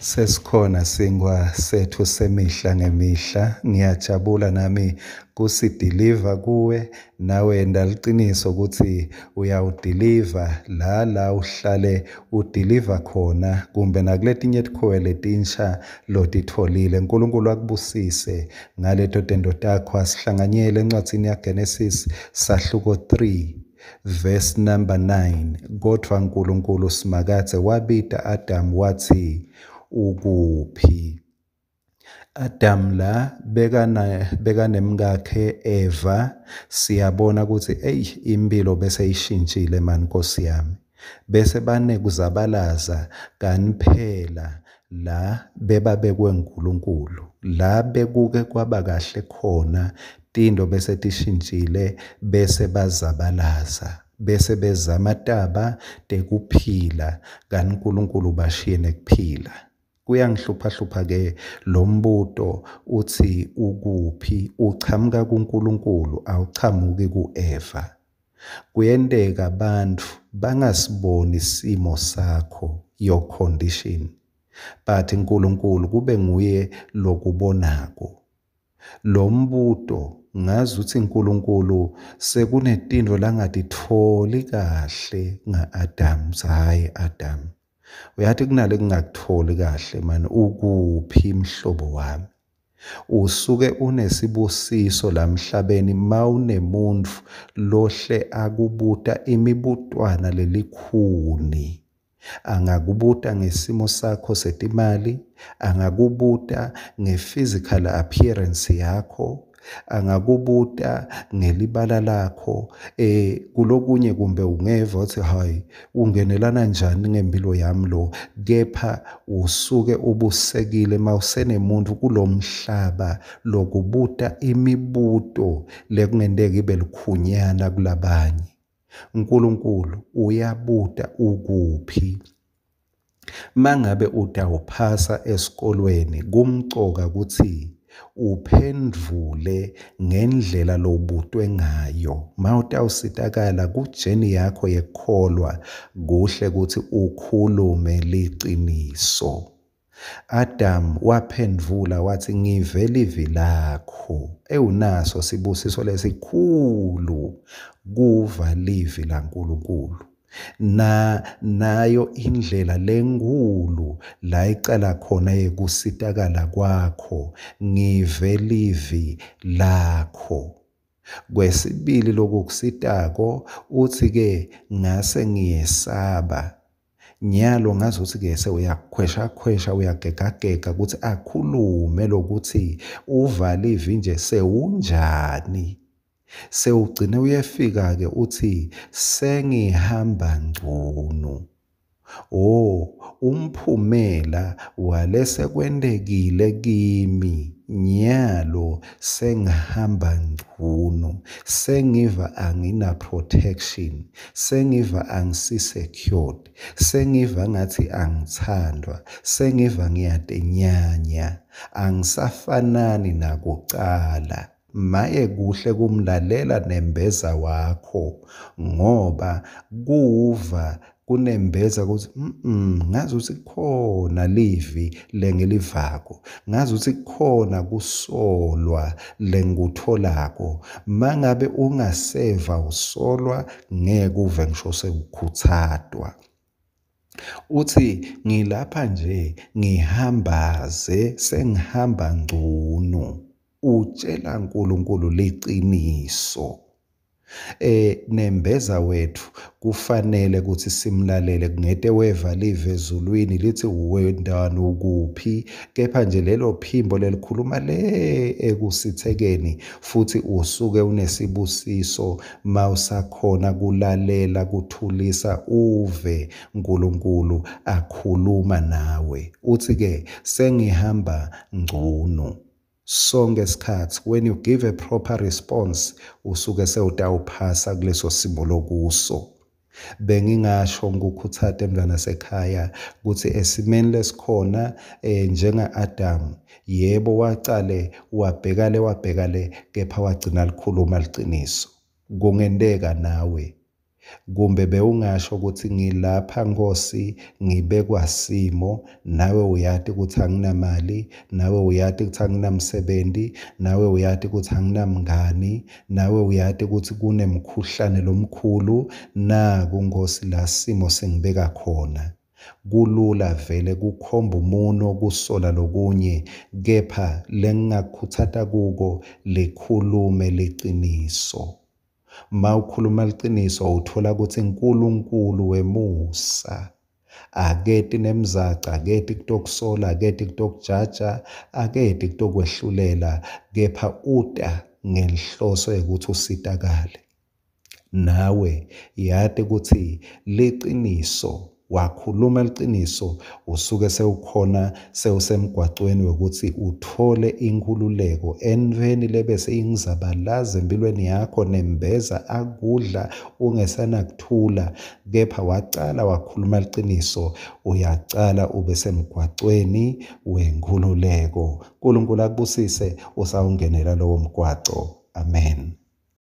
Sesikhona singwa sethu semihla ngemihla. Ngiyajabula nami kusidiliva kuwe nawe ndaliqiniso ukuthi uyawudiliva la la uhlale udiliva khona kumbe nakuletinye tikhowe letinsha lotitholile nkulunkulu akubusise ngaleto tendo takho asihlanganyele encwadini yagenesis sahluko 3 verse number 9 kodwa nkulunkulu simakathe wabita adamu wathi ukuphi. Adam la bekanemkakhe Eva siyabona ukuthi eyi impilo bese ishintshile mani Nkosi yami. Bese banekuzabalaza kaniphela la bebabekwe nguNkulunkulu. La bekuke kwaba kahle khona tinto bese tishintshile bese bazabalaza. Bese beza amataba tekuphila kaNkulunkulu bashiye nekuphila. Kuyangihluphahlupha-ke lo mbuto uthi ukuphi, uchamuka kuNkulunkulu awuchamuki ku-Eva. Kuyenteka bantu bangasiboni isimo sakho, your condition, but uNkulunkulu kube nguye lokubonako. Lo mbuto ngazi ukuthi uNkulunkulu sekunetintfo langatitfoli kahle nga-Adamu, hhayi Adam. Uyathi kunale kungakutholi kahle mani ukuphi mhlobo wami. Usuke unesibusiso lamhlabeni mawunemuntu lohle akubuta imibutwana lelikhuni. Angakubuta ngesimo sakho setimali, angakubuta nge-physical appearance yakho, angakubuta ngelibala lakho e, kulokunye kumbe ungeva uthi hayi ungenelana njani ngempilo yami lo kepha usuke ubusekile mawusenemuntu kulomhlaba lokubuta imibuto lekungenteki ibe likhunyana kulabanye uNkulunkulu uyabuta ukuphi mangabe utawuphasa esikolweni kumcoka kuthi uphendvule ngendlela lobutwe ngayo. Mawutawusizakala kujeni yakho yekukholwa kuhle kutsi ukhulume liciniso. Adam waphendvula watsi ngive livi lakho. Ewunaso sibusiso lesikhulu kuva livi laNkulunkulu. na nayo indlela lenkulu la icala khona ekusitakala kwakho ngive livi lakho kwesibili lokukusitako uthi ke ngase ngiyesaba nyalo ngazuthi ke sewuyakhwesha khwesha uyagegagega ukuthi akhulume lokuthi uvalivi nje sewunjani Sewugcine uyefika-ke uthi, sengihamba ngcono. Oh, umphumela walesekwendekile kimi nyalo sengihamba ngcono, sengiva angina-protection, sengiva angisi-secured, sengiva ngathi angithandwa, sengiva ngiyatenyanya, angisafanani nakucala. maye kuhle kumlalela nembeza wakho ngoba kuva kunembeza ukuthi mhm ngazi ukuthi khona livi lengelivako ngazi ukuthi khona kusolwa lengutholako mangabe ungaseva usolwa ngeke uve ngisho sekukhuthatwa uthi ngilapha nje ngihambaze sengihamba ngcuno utshela uNkulunkulu liqiniso eh nembeza wethu kufanele ukuthi simlalele kungete weva live ezulwini lithi wendani ukuphi kepha nje lelo phimbo lelikhuluma le ekusithekeni futhi usuke unesibusiso mawusakhona kulalela kuthulisa uve uNkulunkulu akhuluma nawe uthi ke sengihamba ngcono sonke isikhathi when you give a proper response usuke sewutawuphasa kuleso simo lokuso bengingasho ngikukhuthathe mntwana sekhaya ukuthi esimeni lesikhona eh, njenga-adamu yebo wacale wabhekale wabhekale kepha wagcina likhuluma liqiniso kungenteka nawe Kumbe bewungasho ukuthi ngilapha Nkosi, ngibekwa simo, nawe uyati ukuthi anginamali, nawe uyati ukuthi anginamsebenti, nawe uyati ukuthi anginamngani, nawe uyati ukuthi kunemkhuhlane lomkhulu, naku Nkosi la simo sengibeka khona. Kulula vele kukhomba umunwe kusola lokunye, kepha lengingakukhuthaza kuko likhulume liciniso. Uma ukhuluma liqiniso uthola ukuthi uNkulunkulu wemusa, akethi nemizwaco, akethi kuto kusola, akethi kuto kujaja, akethi kuto kwehlulela, kepha uda ngenhloso yokuthi usizakale. Nawe yati kutsi liqiniso wakhuluma iqiniso usuke sewukhona sewusemgwacweni wokuthi uthole inkululeko enveni lebese ingizabalaza empilweni yakho nembeza akudla ungesenakuthula kepha wacala wakhuluma iqiniso uyacala ube semgwacweni wenkululeko uNkulunkulu akubusise usawungenela lowo mgwaco amen